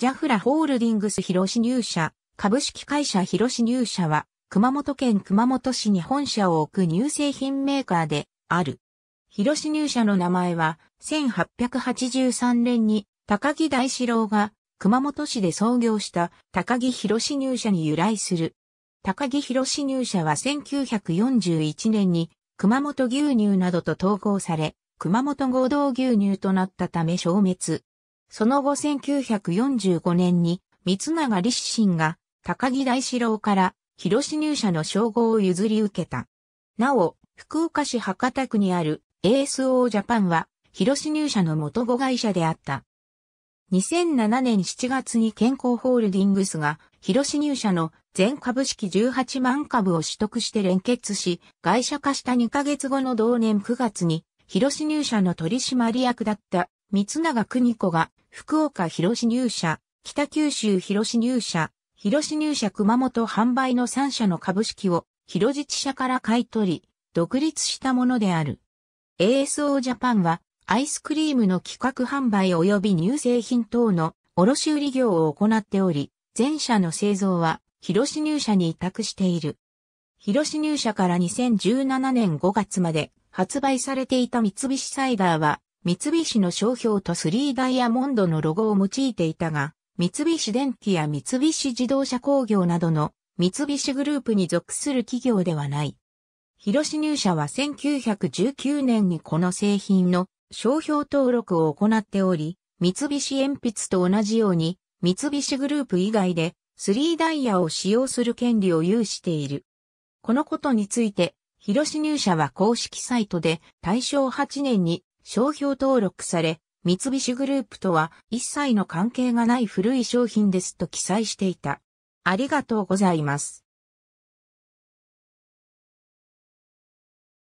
ジャフラホールディングス広市入社、株式会社広市入社は、熊本県熊本市に本社を置く乳製品メーカーである。広市入社の名前は、1883年に高木大志郎が熊本市で創業した高木広市入社に由来する。高木広市入社は1941年に熊本牛乳などと統合され、熊本合同牛乳となったため消滅。その後1945年に、三永立心が、高木大志郎から、広志入社の称号を譲り受けた。なお、福岡市博多区にある ASO ジャパンは、広志入社の元子会社であった。2007年7月に健康ホールディングスが、広志入社の全株式18万株を取得して連結し、外社化した2ヶ月後の同年9月に、広志入社の取締役だった三永邦子が福岡広市入社、北九州広市入社、広市入社熊本販売の3社の株式を広自治社から買い取り、独立したものである。ASO ジャパンは、アイスクリームの企画販売及び乳製品等の卸売業を行っており、全社の製造は、広市入社に委託している。広市入社から2017年5月まで発売されていた三菱サイダーは、三菱の商標とスリーダイヤモンドのロゴを用いていたが、三菱電機や三菱自動車工業などの三菱グループに属する企業ではない。広志入社は1919年にこの製品の商標登録を行っており、三菱鉛筆と同じように、三菱グループ以外で、スリーダイヤを使用する権利を有している。このことについて、広志入社は公式サイトで、大正8年に商標登録され、三菱グループとは一切の関係がない古い商品ですと記載していた。ありがとうございます。